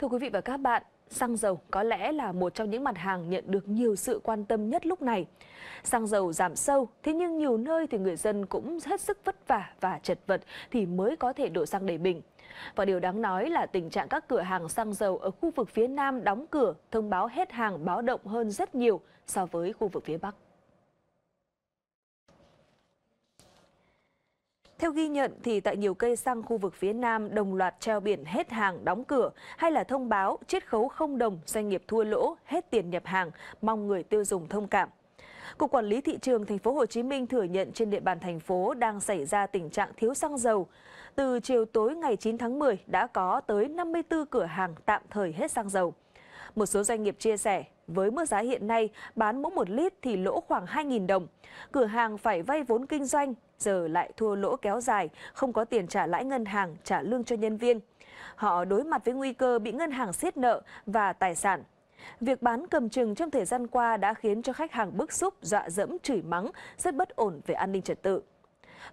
Thưa quý vị và các bạn, xăng dầu có lẽ là một trong những mặt hàng nhận được nhiều sự quan tâm nhất lúc này. Xăng dầu giảm sâu, thế nhưng nhiều nơi thì người dân cũng hết sức vất vả và chật vật thì mới có thể đổ xăng đầy bình. Và điều đáng nói là tình trạng các cửa hàng xăng dầu ở khu vực phía Nam đóng cửa, thông báo hết hàng báo động hơn rất nhiều so với khu vực phía Bắc. Theo ghi nhận thì tại nhiều cây xăng khu vực phía Nam đồng loạt treo biển hết hàng đóng cửa hay là thông báo chiết khấu không đồng doanh nghiệp thua lỗ hết tiền nhập hàng, mong người tiêu dùng thông cảm. Cục Quản lý thị trường thành phố Hồ Chí Minh thừa nhận trên địa bàn thành phố đang xảy ra tình trạng thiếu xăng dầu. Từ chiều tối ngày 9 tháng 10 đã có tới 54 cửa hàng tạm thời hết xăng dầu. Một số doanh nghiệp chia sẻ, với mức giá hiện nay, bán mỗi một lít thì lỗ khoảng 2.000 đồng. Cửa hàng phải vay vốn kinh doanh, giờ lại thua lỗ kéo dài, không có tiền trả lãi ngân hàng, trả lương cho nhân viên. Họ đối mặt với nguy cơ bị ngân hàng siết nợ và tài sản. Việc bán cầm chừng trong thời gian qua đã khiến cho khách hàng bức xúc, dọa dẫm, chửi mắng, rất bất ổn về an ninh trật tự.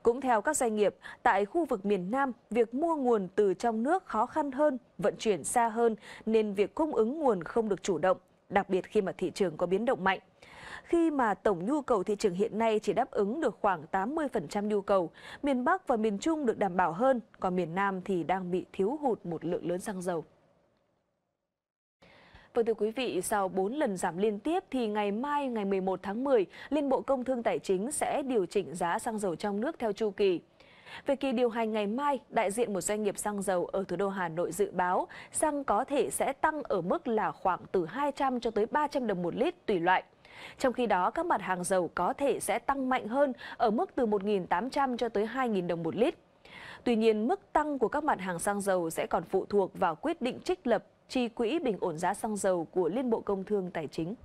Cũng theo các doanh nghiệp, tại khu vực miền Nam, việc mua nguồn từ trong nước khó khăn hơn, vận chuyển xa hơn nên việc cung ứng nguồn không được chủ động, đặc biệt khi mà thị trường có biến động mạnh. Khi mà tổng nhu cầu thị trường hiện nay chỉ đáp ứng được khoảng 80% nhu cầu, miền Bắc và miền Trung được đảm bảo hơn, còn miền Nam thì đang bị thiếu hụt một lượng lớn xăng dầu. Vâng thưa quý vị, sau 4 lần giảm liên tiếp thì ngày mai ngày 11 tháng 10, Liên Bộ Công Thương Tài chính sẽ điều chỉnh giá xăng dầu trong nước theo chu kỳ. Về kỳ điều hành ngày mai, đại diện một doanh nghiệp xăng dầu ở thủ đô Hà Nội dự báo xăng có thể sẽ tăng ở mức là khoảng từ 200 cho tới 300 đồng một lít tùy loại. Trong khi đó, các mặt hàng dầu có thể sẽ tăng mạnh hơn ở mức từ 1.800 cho tới 2.000 đồng một lít. Tuy nhiên, mức tăng của các mặt hàng xăng dầu sẽ còn phụ thuộc vào quyết định trích lập chi quỹ bình ổn giá xăng dầu của Liên Bộ Công Thương Tài chính.